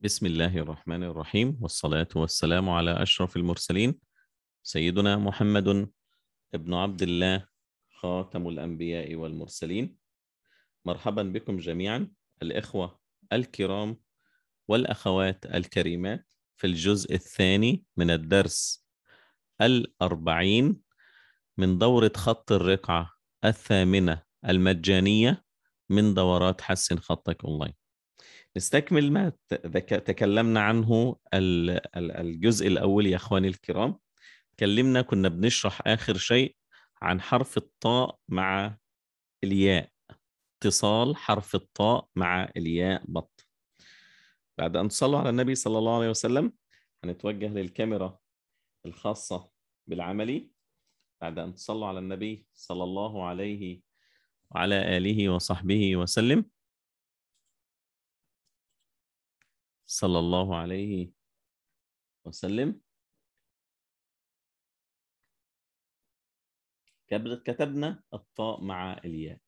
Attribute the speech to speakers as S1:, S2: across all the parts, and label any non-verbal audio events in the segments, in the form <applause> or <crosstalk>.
S1: بسم الله الرحمن الرحيم والصلاة والسلام على أشرف المرسلين سيدنا محمد ابن عبد الله خاتم الأنبياء والمرسلين مرحبا بكم جميعا الإخوة الكرام والأخوات الكريمات في الجزء الثاني من الدرس الأربعين من دورة خط الرقعة الثامنة المجانية من دورات حسن خطك أونلاين نستكمل ما تكلمنا عنه الجزء الأول يا أخواني الكرام تكلمنا كنا بنشرح آخر شيء عن حرف الطاء مع الياء اتصال حرف الطاء مع الياء بط بعد أن تصلوا على النبي صلى الله عليه وسلم هنتوجه للكاميرا الخاصة بالعملي بعد أن تصلوا على النبي صلى الله عليه وعلى آله وصحبه وسلم
S2: صلى الله عليه وسلم كتبنا الطاء مع الياء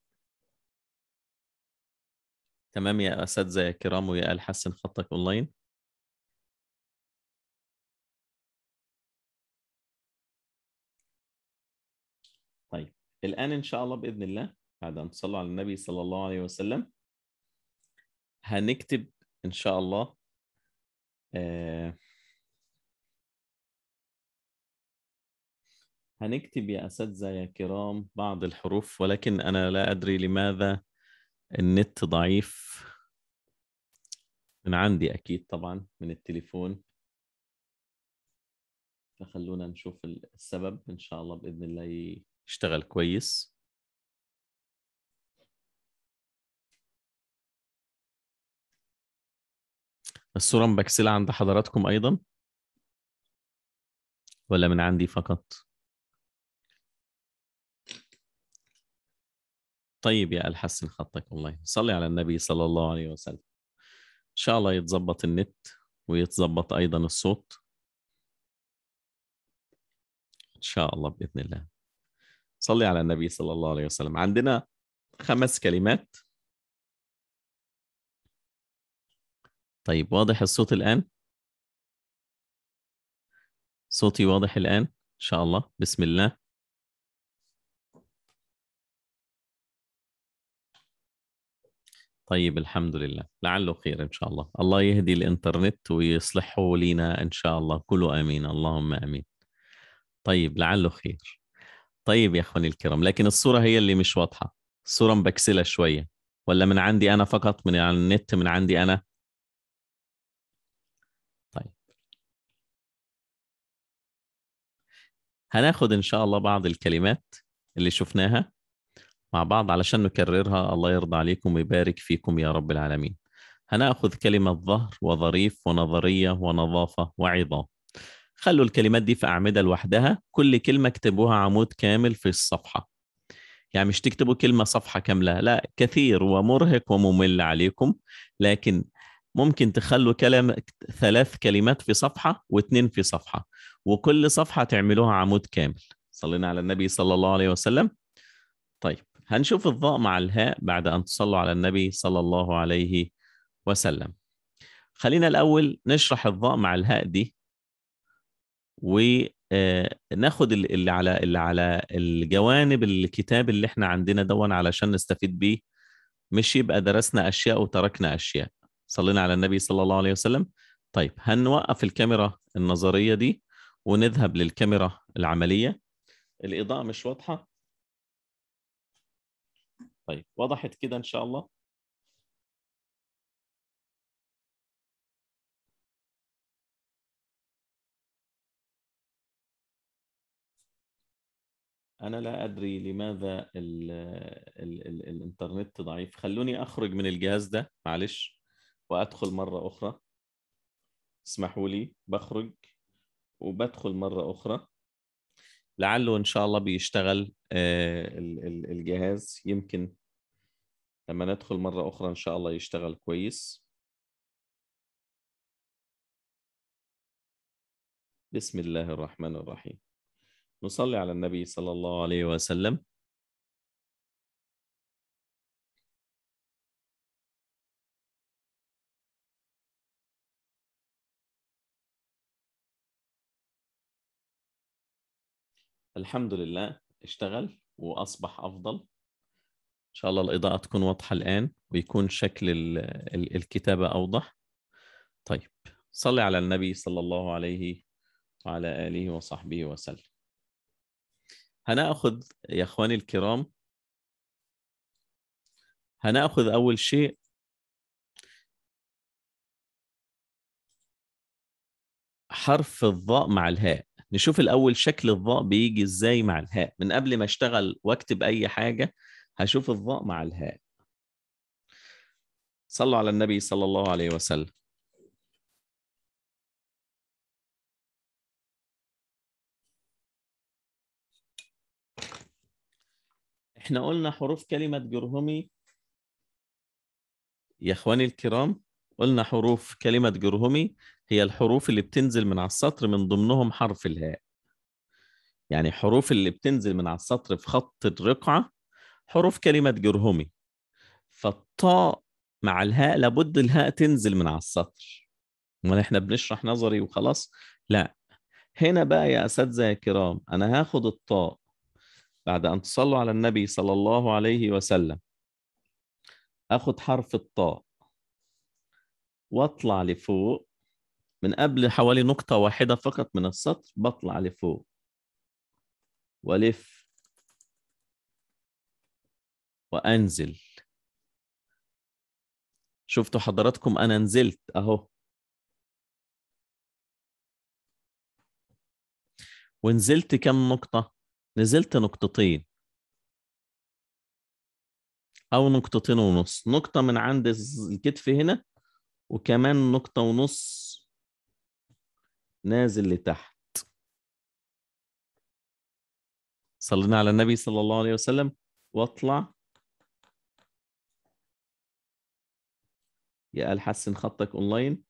S2: تمام يا اساتذه يا كرام ويا ال حسن خطك
S3: اونلاين
S1: طيب الان ان شاء الله باذن الله بعد ان تصلوا على النبي صلى الله عليه وسلم هنكتب ان شاء الله
S2: آه،
S1: هنكتب يا أساتذة يا كرام بعض الحروف ولكن أنا لا أدري لماذا النت ضعيف من عندي أكيد طبعا من التليفون فخلونا نشوف
S2: السبب إن شاء الله بإذن الله يشتغل كويس الصورة مبكسلة عند حضراتكم أيضا ولا من عندي فقط
S1: طيب يا الحسن خطك والله صلي على النبي صلى الله عليه وسلم إن شاء الله يتظبط النت ويتظبط أيضا الصوت إن شاء الله بإذن الله صلي على النبي صلى الله عليه وسلم عندنا
S2: خمس كلمات طيب
S3: واضح الصوت الآن؟ صوتي واضح الآن؟ إن
S2: شاء الله بسم الله
S1: طيب الحمد لله لعله خير إن شاء الله الله يهدي الإنترنت ويصلحه لنا إن شاء الله كله آمين اللهم آمين طيب لعله خير طيب يا اخواني الكرام لكن الصوره هي اللي مش واضحه الصوره مبكسله شويه ولا من عندي انا فقط من على النت من عندي انا هناخد ان شاء الله بعض الكلمات اللي شفناها مع بعض علشان نكررها الله يرضى عليكم ويبارك فيكم يا رب العالمين هناخذ كلمة ظهر وظريف ونظرية ونظافة وعظام خلوا الكلمات دي في أعمدة لوحدها كل كلمة اكتبوها عمود كامل في الصفحة يعني مش تكتبوا كلمة صفحة كاملة لا كثير ومرهق وممل عليكم لكن ممكن تخلوا كلام ثلاث كلمات في صفحة واثنين في صفحة وكل صفحه تعملوها عمود كامل صلينا على النبي صلى الله عليه وسلم طيب هنشوف الضاء مع الهاء بعد ان تصلوا على النبي صلى الله عليه وسلم خلينا الاول نشرح الضاء مع الهاء دي وناخد آه، اللي على اللي على الجوانب الكتاب اللي احنا عندنا دون علشان نستفيد بيه مش يبقى درسنا اشياء وتركنا اشياء صلينا على النبي صلى الله عليه وسلم طيب هنوقف الكاميرا النظريه دي ونذهب للكاميرا العملية الإضاءة مش واضحة
S2: طيب وضحت كده إن شاء الله
S1: أنا لا أدري لماذا الـ الـ الـ الإنترنت ضعيف خلوني أخرج من الجهاز ده معلش وأدخل مرة أخرى اسمحوا لي بخرج وبدخل مره اخرى لعله ان شاء الله بيشتغل آه، الجهاز يمكن لما ندخل مره اخرى ان شاء الله يشتغل كويس
S2: بسم الله الرحمن الرحيم
S3: نصلي على النبي صلى الله عليه وسلم
S1: الحمد لله اشتغل واصبح افضل ان شاء الله الاضاءه تكون واضحه الان ويكون شكل ال ال الكتابه اوضح طيب صلي على النبي صلى الله عليه وعلى اله وصحبه وسلم هناخذ يا اخواني الكرام
S2: هناخذ اول شيء
S1: حرف الضاء مع الهاء نشوف الاول شكل الظاء بيجي ازاي مع الهاء من قبل ما اشتغل واكتب اي حاجه هشوف الظاء مع الهاء صلوا على النبي صلى الله عليه وسلم احنا قلنا حروف كلمة جرهمي يا اخواني الكرام قلنا حروف كلمة جرهمي هي الحروف اللي بتنزل من على السطر من ضمنهم حرف الهاء يعني حروف اللي بتنزل من على السطر في خط الرقعة حروف كلمة جرهمي فالطاء مع الهاء لابد الهاء تنزل من على السطر ما احنا بنشرح نظري وخلاص لا هنا بقى يا اساتذه يا كرام انا هاخد الطاء بعد ان تصلوا على النبي صلى الله عليه وسلم اخد حرف الطاء واطلع لفوق من قبل حوالي نقطة واحدة فقط من السطر بطلع لفوق وألف
S2: وأنزل شفتوا حضراتكم أنا نزلت أهو ونزلت
S1: كم نقطة؟ نزلت نقطتين أو نقطتين ونص نقطة من عند الكتف هنا وكمان نقطة ونص نازل لتحت
S2: صلينا على النبي صلى الله عليه وسلم واطلع يا قال حسن خطك اونلاين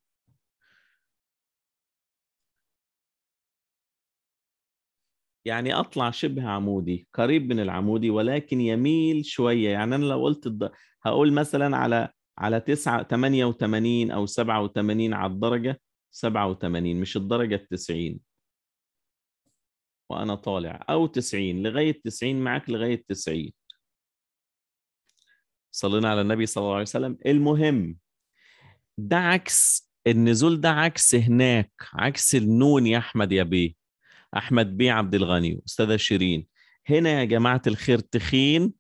S1: يعني اطلع شبه عمودي قريب من العمودي ولكن يميل شويه يعني انا لو قلت الد... هقول مثلا على على 9 88 او 87 على الدرجه 87 مش الدرجة التسعين وأنا طالع أو 90 لغاية 90 معاك لغاية 90 صلينا على النبي صلى الله عليه وسلم المهم ده عكس النزول ده عكس هناك عكس النون يا أحمد يا بيه أحمد بيه عبد الغني أستاذة شيرين هنا يا جماعة الخير تخين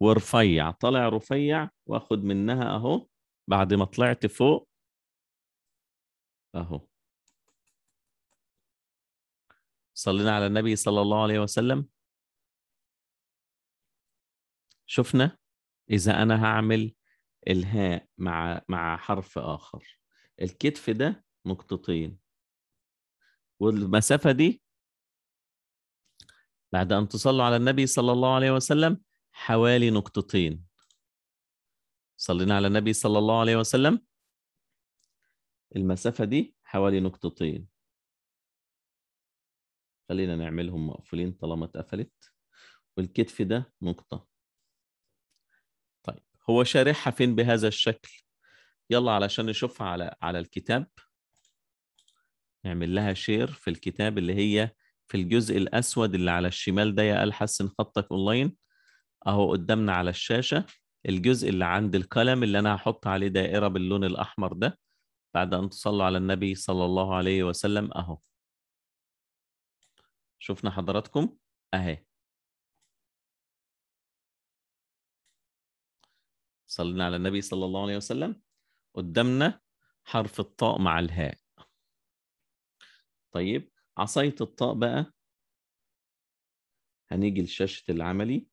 S1: ورفيع طالع رفيع واخد منها أهو بعد ما طلعت فوق
S2: اهو صلينا على
S1: النبي صلى الله عليه وسلم شفنا اذا انا هعمل الهاء مع مع حرف اخر الكتف ده نقطتين والمسافه دي بعد ان تصلوا على النبي صلى الله عليه وسلم حوالي نقطتين صلينا على النبي صلى الله عليه وسلم المسافة دي حوالي نقطتين خلينا نعملهم مقفولين طالما اتقفلت والكتف ده نقطة طيب هو شارحها فين بهذا الشكل يلا علشان نشوفها على على الكتاب نعمل لها شير في الكتاب اللي هي في الجزء الأسود اللي على الشمال ده يا قال حسن خطك أونلاين أهو قدامنا على الشاشة الجزء اللي عند القلم اللي أنا هحط عليه دائرة باللون الأحمر ده بعد أن تصلوا على النبي صلى الله عليه وسلم أهو
S2: شفنا حضراتكم أهي
S1: صلينا على النبي صلى الله عليه وسلم قدامنا حرف الطاء مع الهاء طيب عصاية الطاء بقى هنيجي لشاشة العملي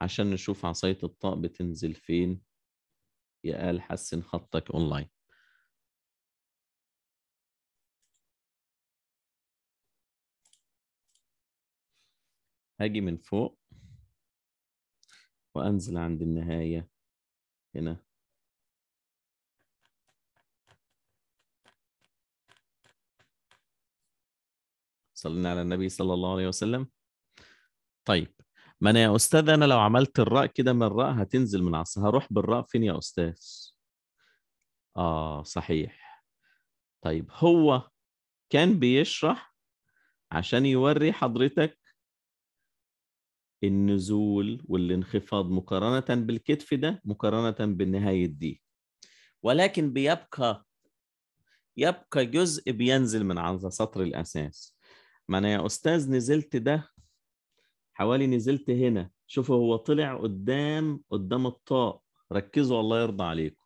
S1: عشان نشوف عصاية الطاء بتنزل فين يا قال حسن خطك اونلاين
S2: هاجي من فوق وأنزل عند النهاية هنا
S1: صلينا على النبي صلى الله عليه وسلم طيب ما انا يا استاذ انا لو عملت الراء كده من الراء هتنزل من عصا هروح بالراء فين يا استاذ اه صحيح طيب هو كان بيشرح عشان يوري حضرتك النزول والانخفاض مقارنة بالكتف ده مقارنة بالنهاية دي ولكن بيبقى يبقى جزء بينزل من على سطر الأساس ما أنا يا أستاذ نزلت ده حوالي نزلت هنا شوفوا هو طلع قدام قدام الطاق ركزوا الله يرضى عليكم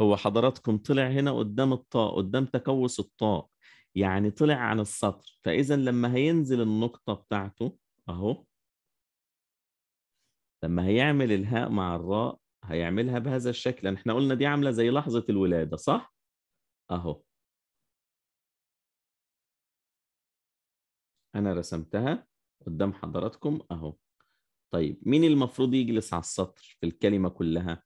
S1: هو حضراتكم طلع هنا قدام الطاق قدام تكوس الطاق يعني طلع عن السطر فإذا لما هينزل النقطة بتاعته أهو لما هيعمل الهاء مع الراء هيعملها بهذا الشكل لأن يعني احنا قلنا دي عاملة زي لحظة الولادة صح؟
S2: أهو أنا رسمتها
S1: قدام حضراتكم أهو طيب مين المفروض يجلس على السطر في الكلمة كلها؟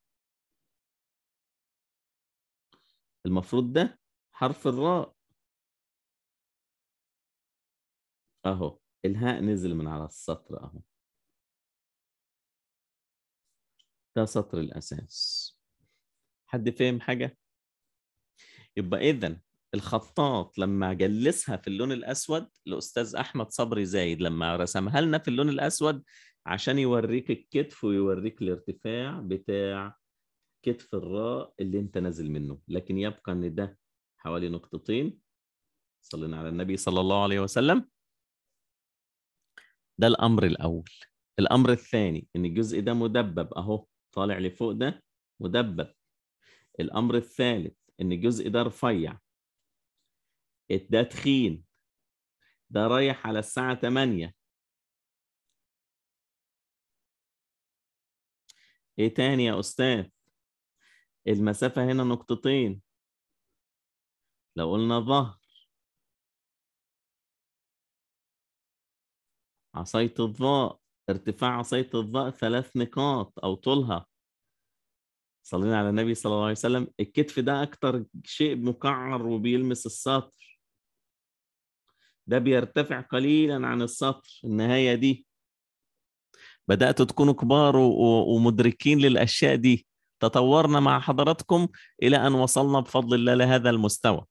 S1: المفروض ده
S3: حرف الراء أهو
S2: الهاء نزل من على السطر أهو
S1: ده سطر الأساس حد فهم حاجة؟ يبقى إذا الخطاط لما جلسها في اللون الأسود الأستاذ أحمد صبري زايد لما رسمها لنا في اللون الأسود عشان يوريك الكتف ويوريك الارتفاع بتاع كتف الراء اللي انت نازل منه لكن يبقى ان ده حوالي نقطتين صلينا على النبي صلى الله عليه وسلم ده الامر الاول الامر الثاني ان الجزء ده مدبب اهو طالع لفوق ده مدبب الأمر الثالث إن الجزء ده رفيع ده تخين ده رايح على الساعة
S3: 8 إيه
S2: تاني يا أستاذ؟ المسافة هنا نقطتين لو قلنا ظهر
S1: عصاية الظاء ارتفاع عصاية الظأ ثلاث نقاط أو طولها صلينا على النبي صلى الله عليه وسلم الكتف ده أكتر شيء مقعر وبيلمس السطر ده بيرتفع قليلا عن السطر النهاية دي بداتوا تكونوا كبار ومدركين للأشياء دي تطورنا مع حضراتكم إلى أن وصلنا بفضل الله لهذا المستوى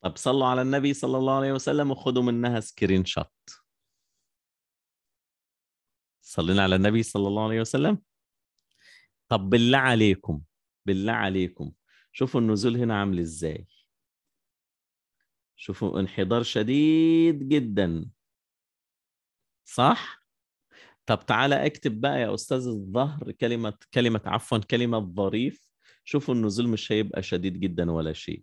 S1: طب صلوا على النبي صلى الله عليه وسلم وخدوا منها سكرين شوت صلينا على النبي صلى الله عليه وسلم طب بالله عليكم بالله عليكم شوفوا النزول هنا عامل ازاي شوفوا انحدار شديد جدا صح طب تعالى اكتب بقى يا استاذ الظهر كلمه كلمه عفوا كلمه ظريف شوفوا النزول مش هيبقى شديد جدا ولا شيء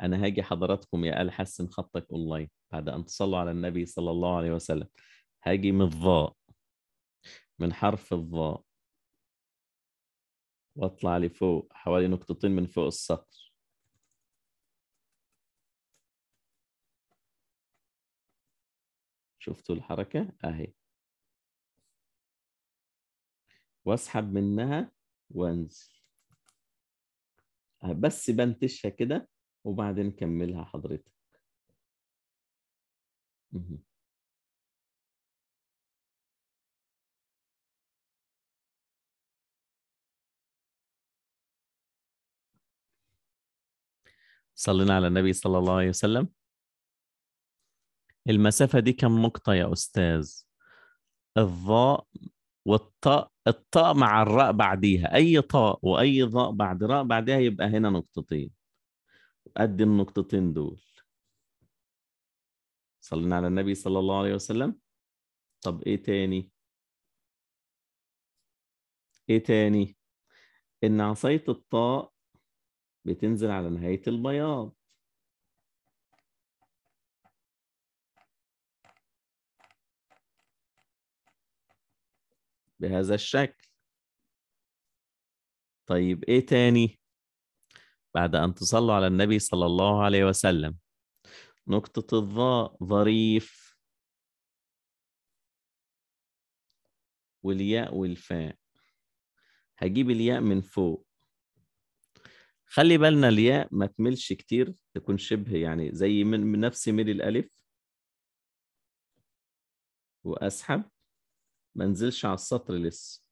S1: انا هاجي حضراتكم يا ال حسن خطك اونلاين بعد ان تصلوا على النبي صلى الله عليه وسلم هاجي من الظاء من حرف الظاء واطلع لفوق حوالي نقطتين من فوق السطر
S2: شفتوا الحركة اهي
S1: واسحب منها وانزل بس بنتشها كده وبعدين كملها حضرتك صلينا على النبي صلى الله عليه وسلم المسافة دي كم نقطة يا أستاذ الظاء والطاء الطاء مع الراء بعديها أي طاء وأي ظاء بعد راء بعدها يبقى هنا نقطتين أدي النقطتين دول صلينا على النبي
S2: صلى الله عليه وسلم طب إيه تاني
S1: إيه تاني إن عصيت الطاء بتنزل على نهاية البياض
S2: بهذا الشكل
S1: طيب ايه تاني بعد ان تصلوا على النبي صلى الله عليه وسلم نقطة الظاء ظريف
S2: والياء والفاء
S1: هجيب الياء من فوق خلي بالنا الياء ما تملش كتير تكون شبه يعني زي من نفس ميل الالف واسحب ما انزلش على السطر لسه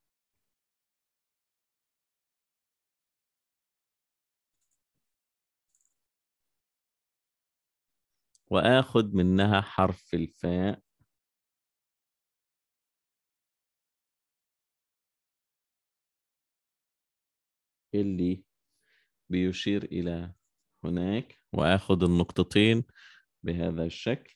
S3: واخد منها حرف الفاء
S2: اللي بيشير إلى هناك وآخذ النقطتين بهذا الشكل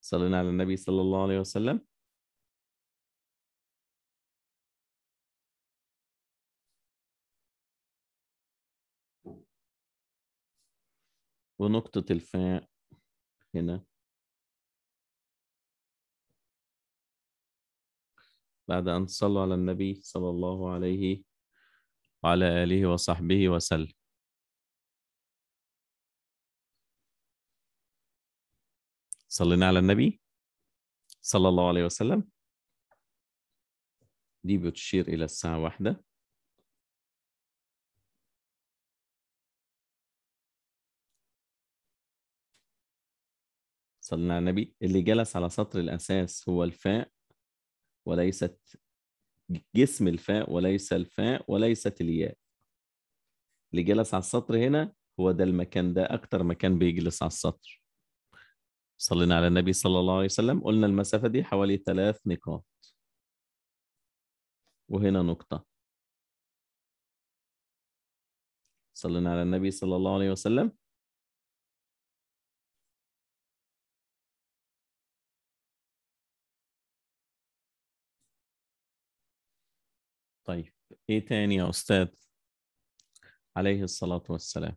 S3: صلينا على النبي صلى الله عليه وسلم ونقطة الفاء
S2: هنا بعد أن صلوا على النبي صلى الله عليه وعلى آله وصحبه وسلم صلينا على النبي صلى الله عليه وسلم دي بتشير إلى الساعة واحدة
S1: صلى على النبي اللي جلس على سطر الأساس هو الفاء وليست جسم الفاء وليس الفاء وليست الياء اللي جلس على السطر هنا هو ده المكان ده أكتر مكان بيجلس على السطر صلينا على النبي صلى الله عليه وسلم قلنا المسافة دي حوالي ثلاث نقاط
S2: وهنا نقطة
S3: صلينا على النبي صلى الله عليه وسلم
S1: طيب ايه تاني يا استاذ عليه الصلاه والسلام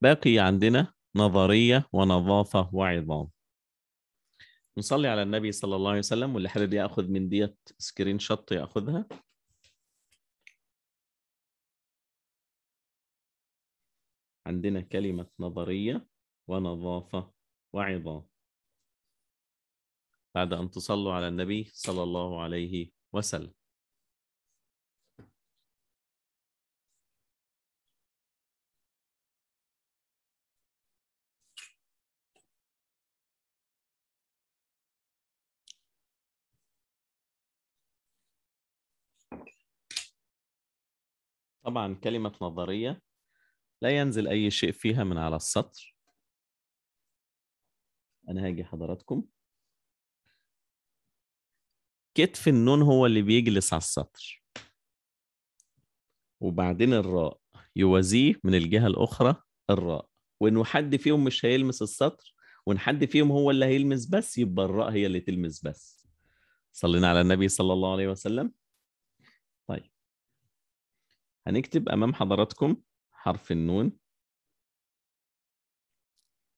S1: باقي عندنا نظريه ونظافه وعظام نصلي على النبي صلى الله عليه وسلم واللي حابب ياخذ من ديت
S2: سكرين شوت ياخذها
S1: عندنا كلمة نظرية ونظافة وعظام بعد أن تصلوا على النبي صلى الله عليه
S2: وسلم طبعا كلمة نظرية
S1: لا ينزل أي شيء فيها من على السطر أنا هاجي حضراتكم كتف النون هو اللي بيجلس على السطر وبعدين الراء يوازيه من الجهة الأخرى الراء وإنه حد فيهم مش هيلمس السطر وإن حد فيهم هو اللي هيلمس بس يبقى الراء هي اللي تلمس بس صلينا على النبي صلى الله عليه وسلم هنكتب امام حضراتكم
S2: حرف النون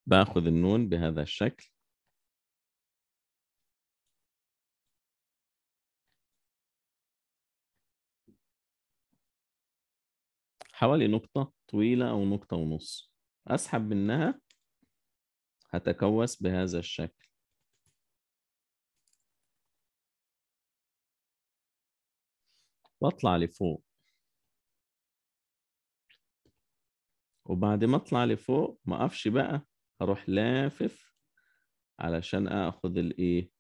S2: باخذ النون بهذا الشكل حوالي نقطة طويلة أو نقطة ونص أسحب منها هتكوس بهذا الشكل واطلع لفوق
S1: وبعد ما اطلع لفوق ما اقفش بقى هروح لافف علشان اخد الايه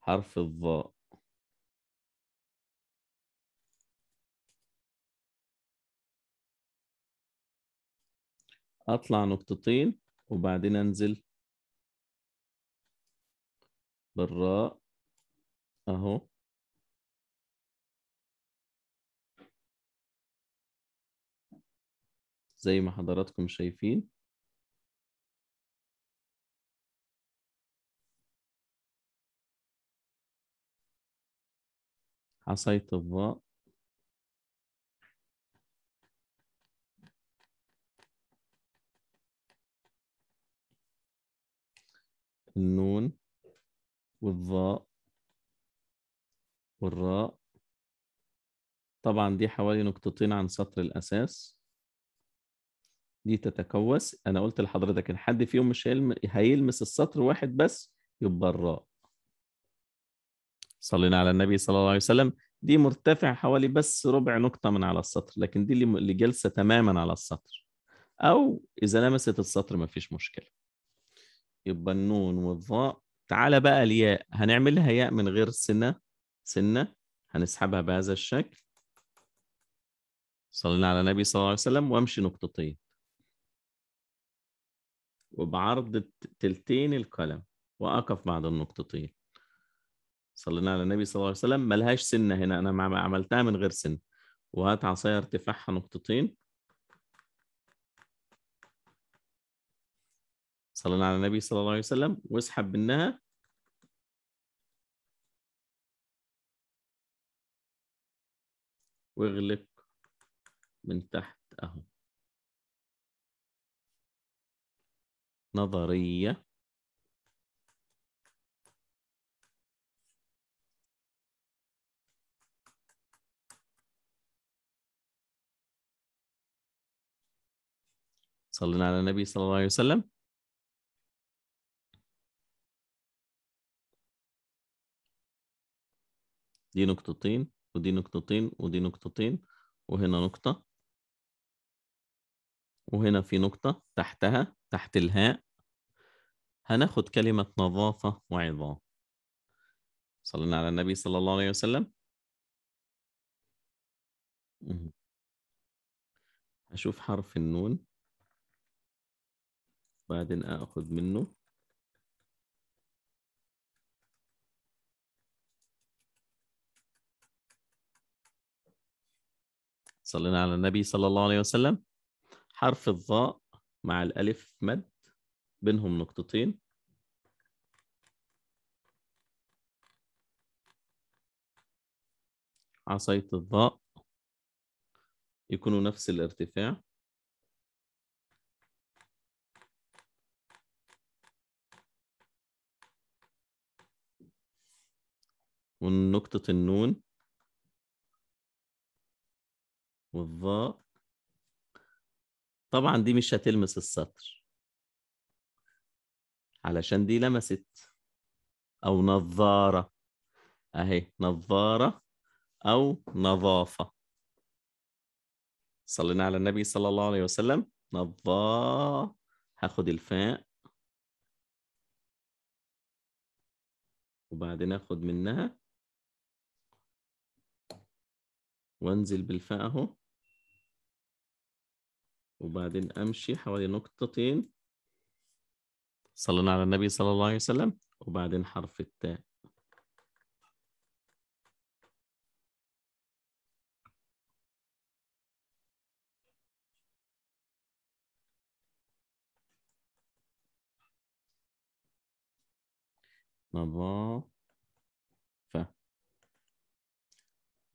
S1: حرف الظاء
S2: اطلع نقطتين وبعدين انزل بالراء اهو
S3: زي ما حضراتكم شايفين عصاية الظاء
S1: النون والظاء والراء طبعا دي حوالي نقطتين عن سطر الأساس دي تتكوس انا قلت لحضرتك ان حد فيهم مش هيلم... هيلمس السطر واحد بس يبقى الراء صلينا على النبي صلى الله عليه وسلم دي مرتفع حوالي بس ربع نقطة من على السطر لكن دي اللي جالسة تماما على السطر أو إذا لمست السطر مفيش مشكلة يبقى النون والظاء تعالى بقى الياء هنعملها ياء من غير سنة سنة هنسحبها بهذا الشكل صلينا على النبي صلى الله عليه وسلم وامشي نقطتين وبعرض تلتين القلم وأقف بعد النقطتين صلينا على النبي صلى الله عليه وسلم ملهاش سنة هنا أنا ما عملتها من غير سن وهات عصاية ارتفاعها نقطتين صلينا على النبي صلى
S2: الله عليه وسلم واسحب منها
S3: واغلق من تحت اهو نظرية صلينا على النبي صلى الله عليه وسلم
S1: دي نقطتين ودي نقطتين ودي نقطتين وهنا نقطة وهنا في نقطة تحتها تحت الهاء هناخد كلمة نظافة وعظام صلينا على النبي صلى الله عليه
S2: وسلم أشوف حرف النون وبعدين أخذ منه
S1: صلينا على النبي صلى الله عليه وسلم حرف الظاء مع الألف مد بينهم نقطتين
S2: عصاية الضاء يكونوا نفس الارتفاع
S3: ونقطة
S2: النون والظاء
S1: طبعا دي مش هتلمس السطر علشان دي لمست أو نظارة أهي نظارة أو نظافة صلينا على النبي صلى الله عليه وسلم نظاره هاخد الفاء
S2: وبعدين اخد منها وانزل بالفاء اهو
S1: وبعدين امشي حوالي نقطتين صلينا على النبي صلى الله عليه وسلم وبعدين حرف التاء
S2: نظافة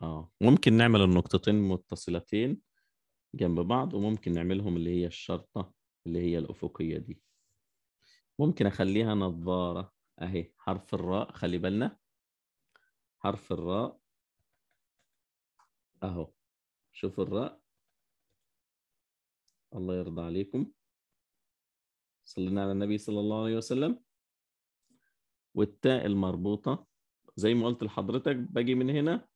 S1: اه ممكن نعمل النقطتين متصلتين جنب بعض وممكن نعملهم اللي هي الشرطة اللي هي الأفقية دي ممكن اخليها نظاره اهي حرف الراء خلي بالنا حرف الراء اهو شوف الراء الله يرضى عليكم صلينا على النبي صلى الله عليه وسلم والتاء المربوطه زي ما قلت لحضرتك باجي من هنا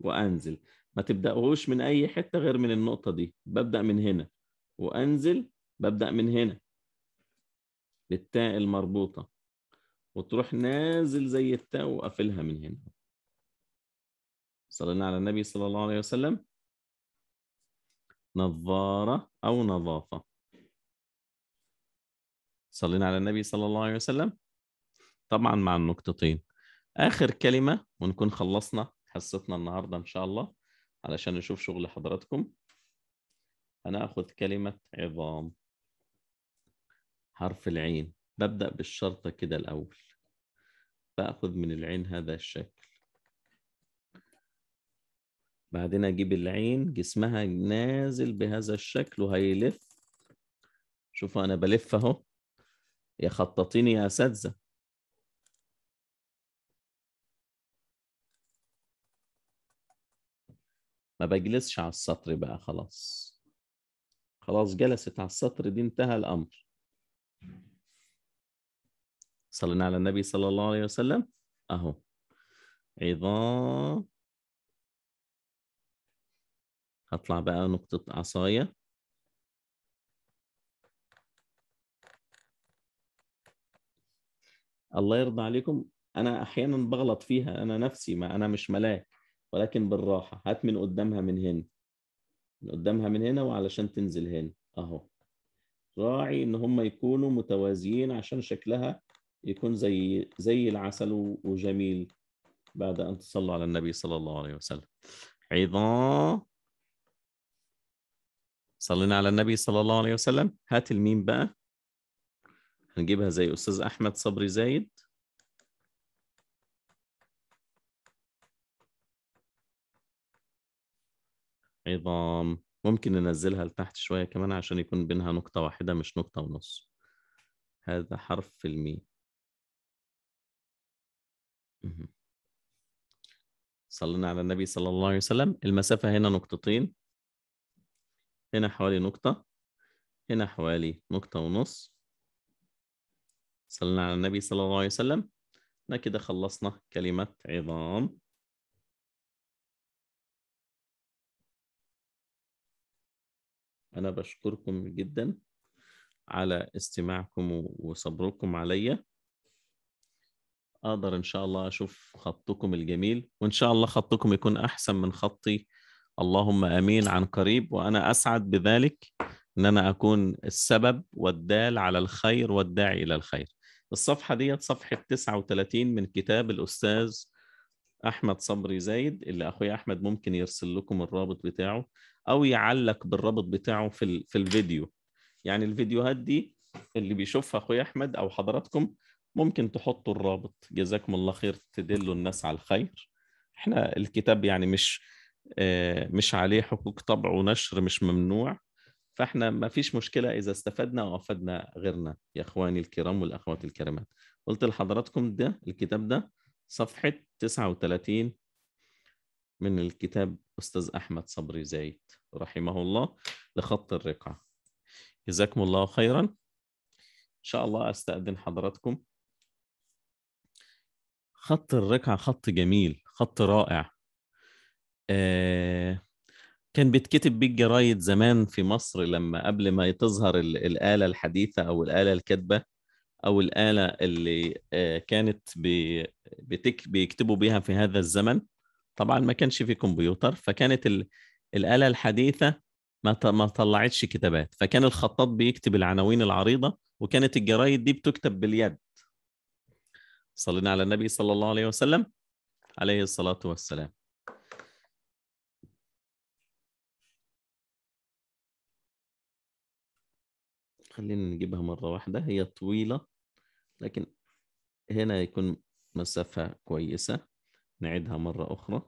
S1: وانزل ما تبداهوش من اي حته غير من النقطه دي ببدا من هنا وانزل ببدا من هنا للتاء المربوطة وتروح نازل زي التاء وقافلها من هنا صلينا على النبي صلى الله عليه وسلم نظارة أو نظافة صلينا على النبي صلى الله عليه وسلم طبعا مع النقطتين آخر كلمة ونكون خلصنا حصتنا النهاردة إن شاء الله علشان نشوف شغل حضراتكم هناخد كلمة عظام حرف العين ببدأ بالشرطة كده الأول بأخذ من العين هذا الشكل بعدين أجيب العين جسمها نازل بهذا الشكل وهيلف شوفوا أنا بلف أهو يا خططيني يا أساتذة ما بجلسش على السطر بقى خلاص خلاص جلست على السطر دي انتهى الأمر صلينا على النبي صلى الله عليه وسلم اهو عظام
S2: هطلع بقى نقطة عصاية
S1: الله يرضى عليكم أنا أحيانا بغلط فيها أنا نفسي ما أنا مش ملاك ولكن بالراحة هات من قدامها من هنا من قدامها من هنا وعلشان تنزل هنا أهو راعي ان هم يكونوا متوازيين عشان شكلها يكون زي زي العسل وجميل بعد ان تصلوا على النبي صلى الله عليه وسلم عظام صلينا على النبي صلى الله عليه وسلم هات الميم بقى هنجيبها زي استاذ احمد صبري زايد عظام ممكن ننزلها لتحت شوية كمان عشان يكون بينها نقطة واحدة مش نقطة ونص هذا حرف الميم صلينا على النبي صلى الله عليه وسلم المسافة هنا نقطتين هنا حوالي نقطة هنا حوالي نقطة ونص صلينا على النبي صلى الله عليه وسلم احنا كده خلصنا كلمة عظام أنا بشكركم جدا على استماعكم وصبركم عليا أقدر إن شاء الله أشوف خطكم الجميل وإن شاء الله خطكم يكون أحسن من خطي اللهم امين عن قريب وانا اسعد بذلك ان انا اكون السبب والدال على الخير والداعي الى الخير. الصفحه ديت صفحه 39 من كتاب الاستاذ احمد صبري زايد اللي اخويا احمد ممكن يرسل لكم الرابط بتاعه او يعلق بالرابط بتاعه في في الفيديو يعني الفيديوهات دي اللي بيشوفها اخويا احمد او حضراتكم ممكن تحطوا الرابط جزاكم الله خير تدلوا الناس على الخير احنا الكتاب يعني مش آه، مش عليه حقوق طبع ونشر مش ممنوع فاحنا ما فيش مشكله اذا استفدنا او افدنا غيرنا يا اخواني الكرام والاخوات الكريمات قلت لحضراتكم ده الكتاب ده صفحه 39 من الكتاب أستاذ أحمد صبري زايد رحمه الله لخط الرقعة جزاكم الله خيرا إن شاء الله أستأذن حضراتكم خط الرقعة خط جميل خط رائع آه كان بيتكتب بيه الجرايد زمان في مصر لما قبل ما تظهر الآلة الحديثة أو الآلة الكاتبة أو الآلة اللي آه، كانت بيكتبوا بيها في هذا الزمن طبعا ما كانش في كمبيوتر فكانت الاله الحديثه ما ما طلعتش كتابات فكان الخطاط بيكتب العناوين العريضه وكانت الجرايد دي بتكتب باليد صلينا على النبي صلى الله عليه وسلم عليه الصلاه والسلام خلينا نجيبها مرة واحدة هي طويلة لكن هنا يكون مسافة كويسة نعيدها مرة أخرى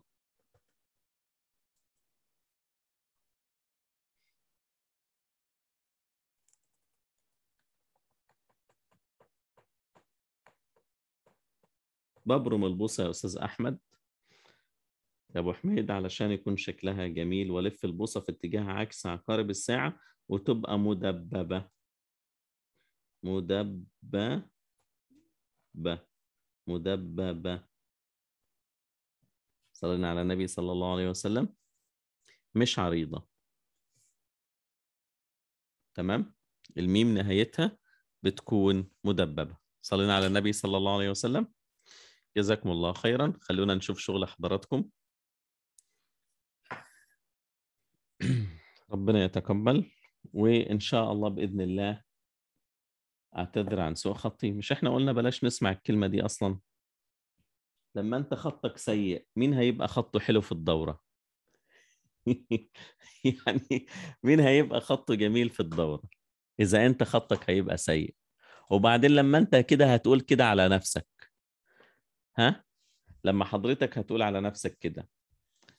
S1: ببرم البوصة يا أستاذ أحمد يا أبو حميد علشان يكون شكلها جميل ولف البوصة في اتجاه عكس عقارب الساعة وتبقى مدببة مدببة
S2: مدببة صلينا على
S1: النبي صلى الله عليه وسلم مش عريضة تمام الميم نهايتها بتكون مدببة صلينا على النبي صلى الله عليه وسلم جزاكم الله خيرا خلونا نشوف شغل حضراتكم <clears throat> ربنا يتقبل وإن شاء الله بإذن الله أعتذر عن سوء خطي مش إحنا قلنا بلاش نسمع الكلمة دي أصلاً لما انت خطك سيء مين هيبقى خطه حلو في الدوره <laughs> يعني مين هيبقى خطه جميل في الدوره اذا انت خطك هيبقى سيء وبعدين لما انت كده هتقول كده على نفسك ها لما حضرتك هتقول على نفسك كده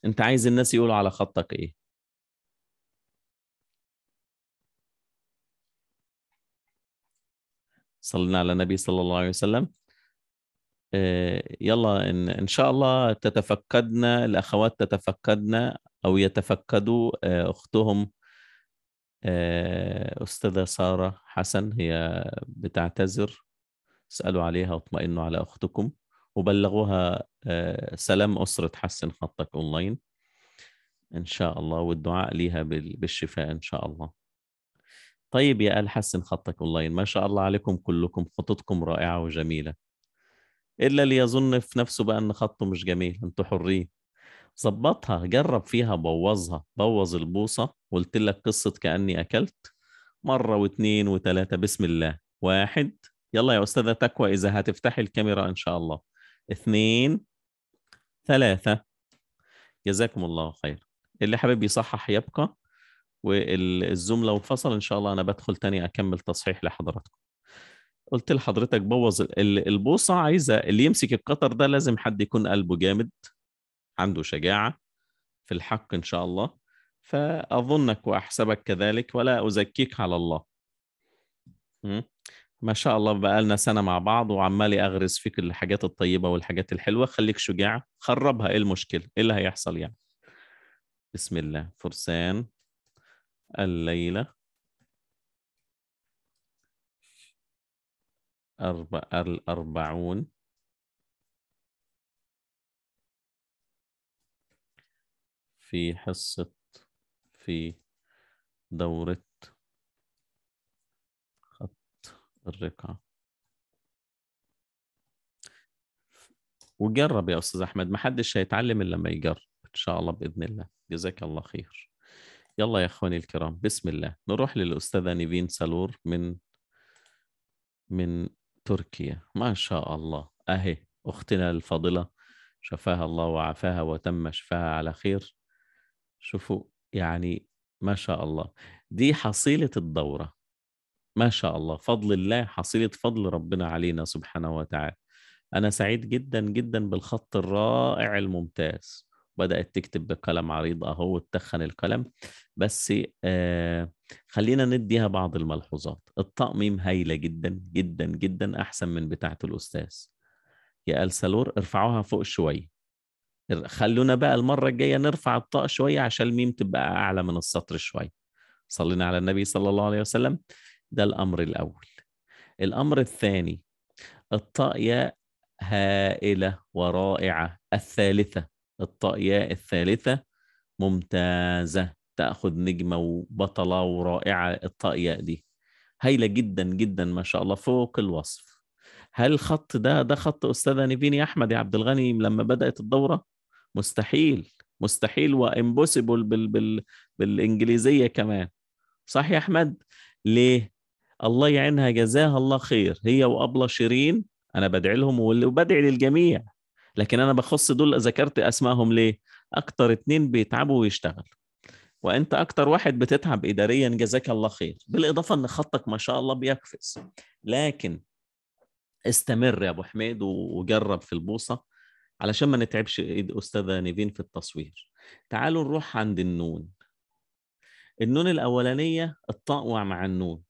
S1: انت عايز الناس يقولوا على خطك ايه صلينا على النبي صلى الله عليه وسلم آه، يلا إن, إن شاء الله تتفقدنا الأخوات تتفقدنا أو يتفقدوا آه، أختهم آه، أستاذة سارة حسن هي بتعتذر اسألوا عليها واطمئنوا على أختكم وبلغوها سلام أسرة حسن خطك أونلاين إن شاء الله والدعاء ليها بالشفاء إن شاء الله طيب يا آل حسن خطك أونلاين ما شاء الله عليكم كلكم خططكم رائعة وجميلة الا اللي يظن في نفسه بقى ان خطه مش جميل انتوا حرين ظبطها جرب فيها بوظها بوظ البوصه وقلت لك قصه كاني اكلت مره واثنين وثلاثه بسم الله واحد يلا يا استاذه تكوى اذا هتفتحي الكاميرا ان شاء الله اثنين ثلاثه جزاكم الله خير اللي حابب يصحح يبقى والزوم لو انفصل ان شاء الله انا بدخل تاني اكمل تصحيح لحضراتكم قلت لحضرتك بوظ البوصه عايزه اللي يمسك القطر ده لازم حد يكون قلبه جامد عنده شجاعه في الحق ان شاء الله فاظنك واحسبك كذلك ولا ازكيك على الله ما شاء الله بقى لنا سنه مع بعض وعمالي اغرس فيك الحاجات الطيبه والحاجات الحلوه خليك شجاع خربها ايه المشكله ايه اللي هيحصل يعني بسم الله فرسان الليله أربع
S2: الأربعون في حصة في دورة
S1: خط الرقعة وجرب يا أستاذ أحمد ما حدش هيتعلم إلا لما يجرب إن شاء الله بإذن الله جزاك الله خير يلا يا اخواني الكرام بسم الله نروح للاستاذه نيفين سالور من من تركيا ما شاء الله أهي أختنا الفاضلة شفاها الله وعافاها وتم شفاها على خير شوفوا يعني ما شاء الله دي حصيلة الدورة ما شاء الله فضل الله حصيلة فضل ربنا علينا سبحانه وتعالى أنا سعيد جدا جدا بالخط الرائع الممتاز بدأت تكتب بقلم عريض أهو اتخن القلم بس آه خلينا نديها بعض الملحوظات التقميم هايلة جدا جدا جدا أحسن من بتاعة الأستاذ يا السالور ارفعوها فوق شوية خلونا بقى المرة الجاية نرفع الطاق شوية عشان الميم تبقى أعلى من السطر شوية صلينا على النبي صلى الله عليه وسلم ده الأمر الأول الأمر الثاني الطاء يا هائلة ورائعة الثالثة الطاقية الثالثة ممتازة تأخذ نجمة وبطلة ورائعة الطاقية دي هايلة جدا جدا ما شاء الله فوق الوصف هل الخط ده ده خط أستاذة نيفين يا أحمد يا عبد الغني لما بدأت الدورة مستحيل مستحيل وامبوسيبل بال بال بالإنجليزية كمان صح يا أحمد ليه الله يعينها جزاها الله خير هي وأبلة شيرين أنا بدعي لهم وبدعي للجميع لكن انا بخص دول ذكرت اسمائهم ليه اكتر اتنين بيتعبوا ويشتغلوا وانت اكتر واحد بتتعب اداريا جزاك الله خير بالاضافه ان خطك ما شاء الله بيقفز لكن استمر يا ابو حميد وجرب في البوصه علشان ما نتعبش ايد استاذه نيفين في التصوير تعالوا نروح عند النون النون الاولانيه الطاء مع النون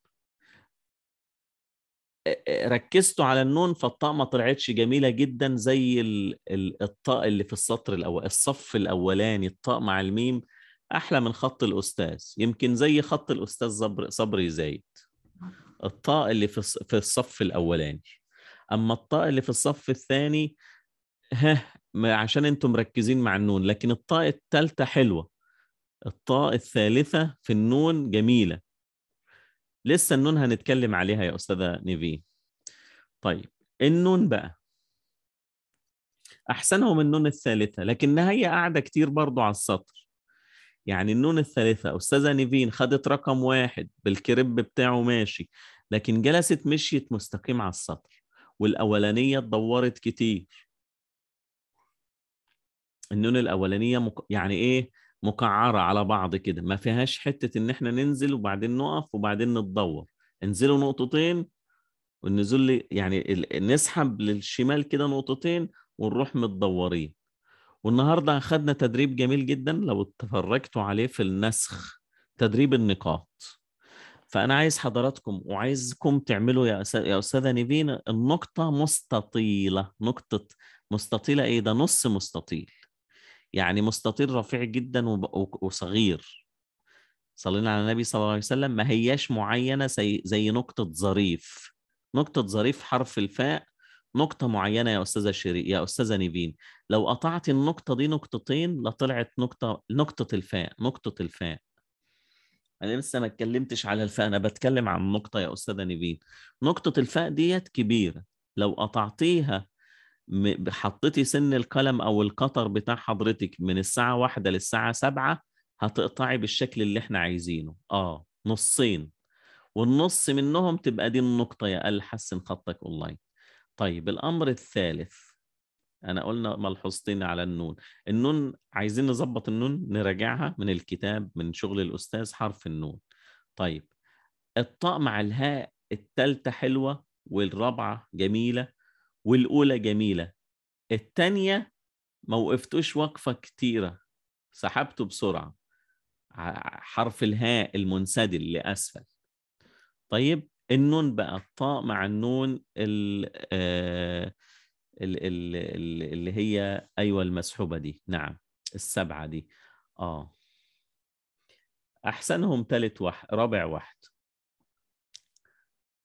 S1: ركزتوا على النون فالطاء ما طلعتش جميله جدا زي الطاء اللي في السطر الاول الصف الاولاني الطاء مع الميم احلى من خط الاستاذ يمكن زي خط الاستاذ صبر صبري زايد الطاء اللي في في الصف الاولاني اما الطاء اللي في الصف الثاني ها عشان انتم مركزين مع النون لكن الطاء الثالثه حلوه الطاء الثالثه في النون جميله لسه النون هنتكلم عليها يا استاذه نيفي طيب النون بقى احسنهم النون الثالثه لكنها هي قاعده كتير برضو على السطر يعني النون الثالثه استاذه نيفين خدت رقم واحد بالكريب بتاعه ماشي لكن جلست مشيت مستقيم على السطر والاولانيه اتدورت كتير النون الاولانيه مك... يعني ايه مكعره على بعض كده ما فيهاش حته ان احنا ننزل وبعدين نقف وبعدين نتدور انزلوا نقطتين والنزول يعني نسحب للشمال كده نقطتين ونروح متدورين والنهارده اخذنا تدريب جميل جدا لو اتفرجتوا عليه في النسخ تدريب النقاط فانا عايز حضراتكم وعايزكم تعملوا يا يا استاذه نيفين النقطه مستطيله نقطه مستطيله ايه ده نص مستطيل يعني مستطيل رفيع جدا وصغير صلينا على النبي صلى الله عليه وسلم ما هياش معينه زي, زي نقطه ظريف نقطه ظريف حرف الفاء نقطة معينة يا أستاذة شيرين يا أستاذة نيفين لو قطعت النقطة دي نقطتين لطلعت نقطة نقطة الفاء نقطة الفاء أنا لسه ما اتكلمتش على الفاء أنا بتكلم عن نقطة يا أستاذة نيفين نقطة الفاء ديت كبيرة لو قطعتيها حطيتي سن القلم او القطر بتاع حضرتك من الساعه واحدة للساعه سبعة هتقطعي بالشكل اللي احنا عايزينه اه نصين والنص منهم تبقى دي النقطه يا قال حسن خطك اونلاين طيب الامر الثالث انا قلنا ملحوظتين على النون النون عايزين نظبط النون نراجعها من الكتاب من شغل الاستاذ حرف النون طيب الطاء مع الهاء الثالثه حلوه والرابعه جميله والأولى جميلة التانية ما وقفتوش وقفة كتيرة سحبته بسرعة حرف الهاء المنسدل لأسفل طيب النون بقى الطاء مع النون الـ آه، اللي هي أيوة المسحوبة دي نعم السبعة دي آه أحسنهم ثالث واحد رابع واحد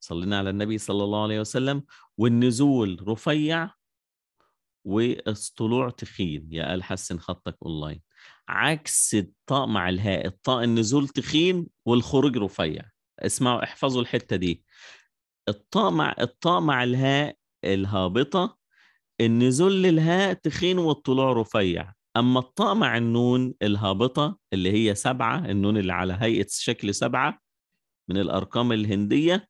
S1: صلينا على النبي صلى الله عليه وسلم والنزول رفيع والطلوع تخين يا قال حسن خطك اونلاين عكس الطاء مع الهاء الطاء النزول تخين والخروج رفيع اسمعوا احفظوا الحته دي الطاء مع الطاء مع الهاء الهابطه النزول للهاء تخين والطلوع رفيع اما الطاء مع النون الهابطه اللي هي سبعه النون اللي على هيئه شكل سبعه من الارقام الهنديه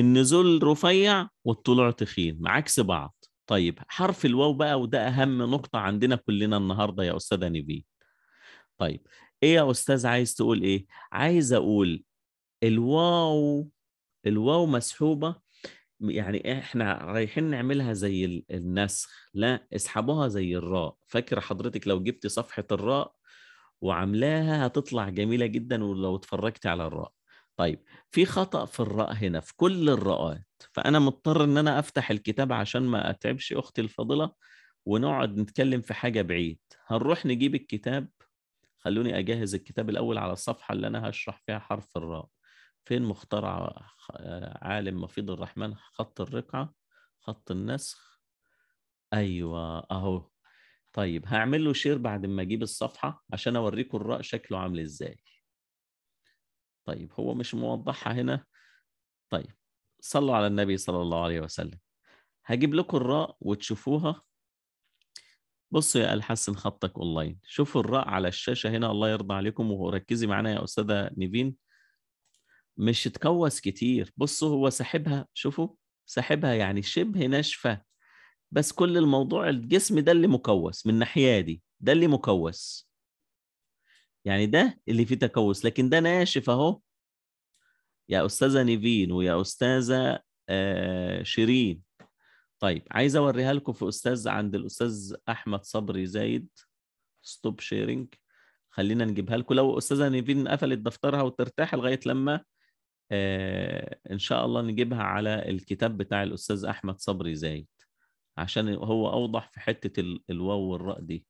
S1: النزول رفيع والطلوع تخين عكس بعض طيب حرف الواو بقى وده اهم نقطه عندنا كلنا النهارده يا استاذه نبيل طيب ايه يا استاذ عايز تقول ايه عايز اقول الواو الواو مسحوبه يعني احنا رايحين نعملها زي النسخ لا اسحبوها زي الراء فاكره حضرتك لو جبت صفحه الراء وعاملاها هتطلع جميله جدا ولو اتفرجت على الراء طيب في خطأ في الراء هنا في كل الراءات فأنا مضطر إن أنا أفتح الكتاب عشان ما أتعبش أختي الفاضلة ونقعد نتكلم في حاجة بعيد هنروح نجيب الكتاب خلوني أجهز الكتاب الأول على الصفحة اللي أنا هشرح فيها حرف الراء فين مخترع عالم مفيد الرحمن خط الرقعة خط النسخ أيوة أهو طيب هعمل له شير بعد ما أجيب الصفحة عشان أوريكم الراء شكله عامل إزاي طيب هو مش موضحها هنا طيب صلوا على النبي صلى الله عليه وسلم هجيب لكم الراء وتشوفوها بصوا يا الحسن خطك اونلاين شوفوا الراء على الشاشه هنا الله يرضى عليكم وركزي معانا يا استاذه نيفين مش تكوس كتير بصوا هو ساحبها شوفوا ساحبها يعني شبه ناشفه بس كل الموضوع الجسم ده اللي مكوس من الناحيه دي ده اللي مكوس يعني ده اللي فيه تكوس لكن ده ناشف اهو يا استاذه نيفين ويا استاذه آه، شيرين طيب عايز اوريها لكم في استاذ عند الاستاذ احمد صبري زايد ستوب شيرنج خلينا نجيبها لكم لو استاذه نيفين قفلت دفترها وترتاح لغايه لما آه، ان شاء الله نجيبها على الكتاب بتاع الاستاذ احمد صبري زايد عشان هو اوضح في حته الواو والراء دي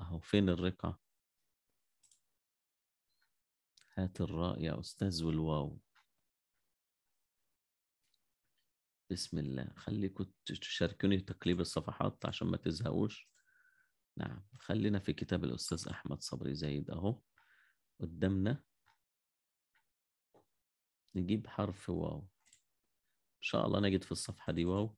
S1: اهو فين الرقعه هات الراء يا أستاذ والواو بسم الله خليكم تشاركوني تقليب الصفحات عشان ما تزهقوش نعم خلينا في كتاب الأستاذ أحمد صبري زايد أهو قدامنا نجيب حرف واو إن شاء الله نجد في الصفحة دي واو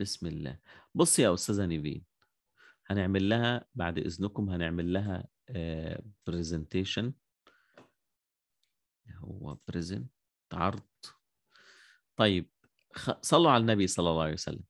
S1: بسم الله بص يا أستاذة نيفين هنعمل لها بعد اذنكم هنعمل لها برزنتيشن آه، هو برزنت عرض طيب صلوا على النبي صلى
S3: الله عليه وسلم